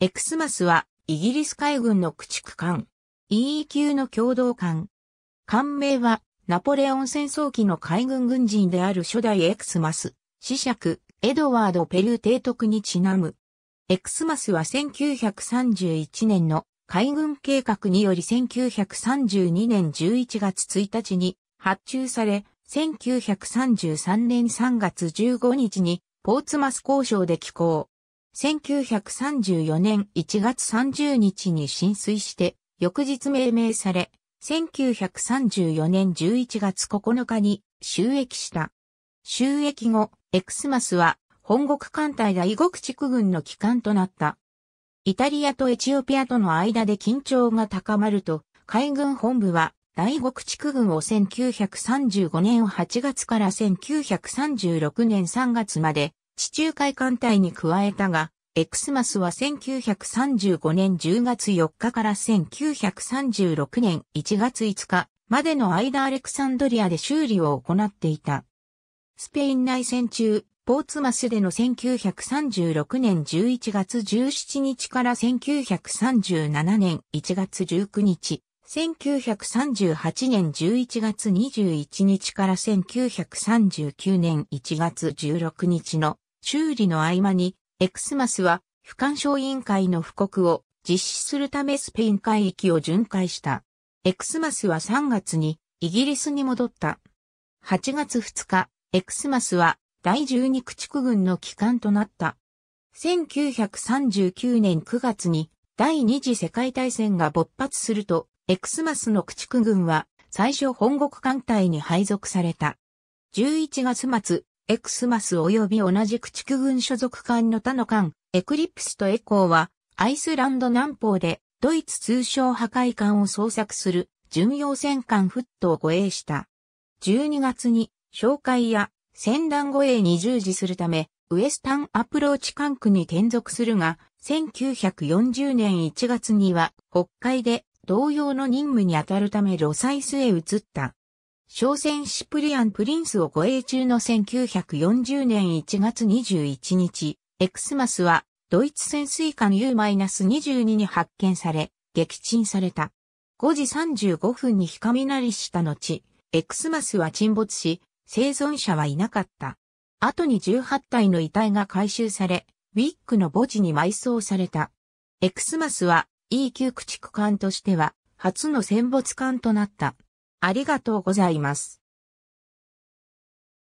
エクスマスは、イギリス海軍の駆逐艦。EE 級の共同艦。艦名は、ナポレオン戦争期の海軍軍人である初代エクスマス、子爵、エドワード・ペルー提督にちなむ。エクスマスは1931年の海軍計画により1932年11月1日に発注され、1933年3月15日にポーツマス交渉で寄港。1934年1月30日に浸水して、翌日命名され、1934年11月9日に収益した。収益後、エクスマスは本国艦隊大五地区軍の機関となった。イタリアとエチオピアとの間で緊張が高まると、海軍本部は大五地区軍を1935年8月から1936年3月まで地中海艦隊に加えたが、エクスマスは1935年10月4日から1936年1月5日までの間アレクサンドリアで修理を行っていた。スペイン内戦中、ポーツマスでの1936年11月17日から1937年1月19日、1938年11月21日から1939年1月16日の修理の合間に、エクスマスは不干渉委員会の布告を実施するためスペイン海域を巡回した。エクスマスは3月にイギリスに戻った。8月2日、エクスマスは第12駆逐軍の機関となった。1939年9月に第二次世界大戦が勃発すると、エクスマスの駆逐軍は最初本国艦隊に配属された。11月末、エクスマス及び同じ駆逐軍所属艦の他の艦、エクリプスとエコーは、アイスランド南方で、ドイツ通商破壊艦を捜索する、巡洋戦艦フットを護衛した。12月に、紹介や、戦乱護衛に従事するため、ウエスタンアプローチ艦区に転属するが、1940年1月には、北海で同様の任務に当たるためロサイスへ移った。商船シプリアン・プリンスを護衛中の1940年1月21日、エクスマスはドイツ潜水艦 U-22 に発見され、撃沈された。5時35分にみなりした後、エクスマスは沈没し、生存者はいなかった。後に18体の遺体が回収され、ウィックの墓地に埋葬された。エクスマスは E 級駆逐艦としては初の戦没艦となった。ありがとうございます。